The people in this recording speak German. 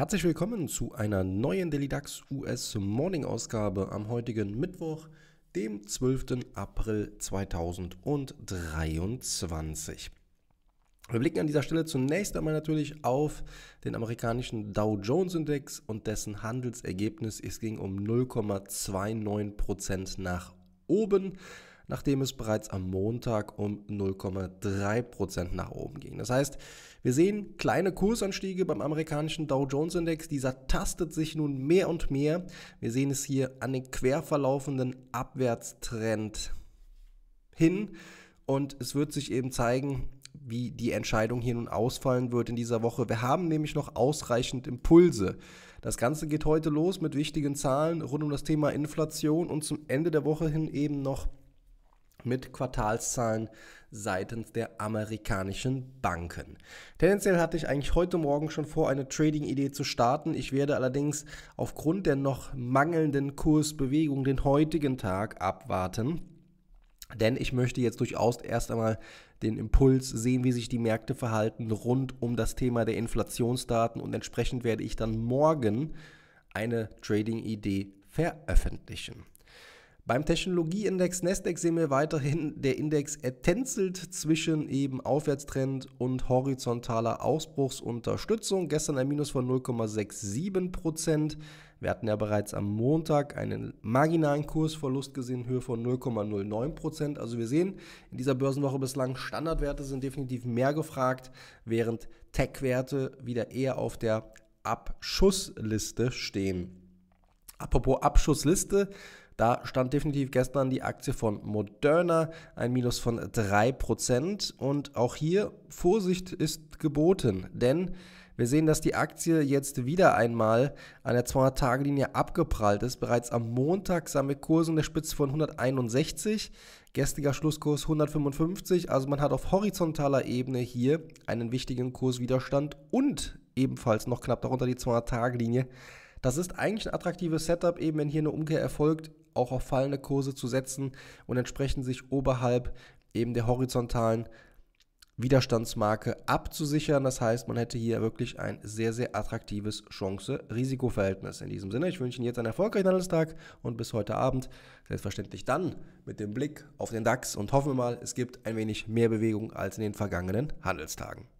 Herzlich willkommen zu einer neuen Delidax US Morning Ausgabe am heutigen Mittwoch, dem 12. April 2023. Wir blicken an dieser Stelle zunächst einmal natürlich auf den amerikanischen Dow Jones Index und dessen Handelsergebnis. Es ging um 0,29% nach oben nachdem es bereits am Montag um 0,3% nach oben ging. Das heißt, wir sehen kleine Kursanstiege beim amerikanischen Dow Jones Index. Dieser tastet sich nun mehr und mehr. Wir sehen es hier an den querverlaufenden Abwärtstrend hin. Und es wird sich eben zeigen, wie die Entscheidung hier nun ausfallen wird in dieser Woche. Wir haben nämlich noch ausreichend Impulse. Das Ganze geht heute los mit wichtigen Zahlen rund um das Thema Inflation und zum Ende der Woche hin eben noch mit Quartalszahlen seitens der amerikanischen Banken. Tendenziell hatte ich eigentlich heute Morgen schon vor, eine Trading-Idee zu starten. Ich werde allerdings aufgrund der noch mangelnden Kursbewegung den heutigen Tag abwarten. Denn ich möchte jetzt durchaus erst einmal den Impuls sehen, wie sich die Märkte verhalten rund um das Thema der Inflationsdaten und entsprechend werde ich dann morgen eine Trading-Idee veröffentlichen. Beim Technologieindex Nestec sehen wir weiterhin, der Index ertänzelt zwischen eben Aufwärtstrend und horizontaler Ausbruchsunterstützung. Gestern ein Minus von 0,67 Prozent. Wir hatten ja bereits am Montag einen marginalen Kursverlust gesehen, Höhe von 0,09 Prozent. Also wir sehen, in dieser Börsenwoche bislang Standardwerte sind definitiv mehr gefragt, während Tech-Werte wieder eher auf der Abschussliste stehen. Apropos Abschussliste, da stand definitiv gestern die Aktie von Moderna, ein Minus von 3%. Und auch hier Vorsicht ist geboten, denn wir sehen, dass die Aktie jetzt wieder einmal an der 200-Tage-Linie abgeprallt ist. Bereits am Montag sahen wir Kurse in der Spitze von 161, gestriger Schlusskurs 155. Also man hat auf horizontaler Ebene hier einen wichtigen Kurswiderstand und ebenfalls noch knapp darunter die 200-Tage-Linie das ist eigentlich ein attraktives Setup, eben wenn hier eine Umkehr erfolgt, auch auf fallende Kurse zu setzen und entsprechend sich oberhalb eben der horizontalen Widerstandsmarke abzusichern. Das heißt, man hätte hier wirklich ein sehr, sehr attraktives Chance-Risikoverhältnis. In diesem Sinne, ich wünsche Ihnen jetzt einen erfolgreichen Handelstag und bis heute Abend selbstverständlich dann mit dem Blick auf den DAX und hoffen wir mal, es gibt ein wenig mehr Bewegung als in den vergangenen Handelstagen.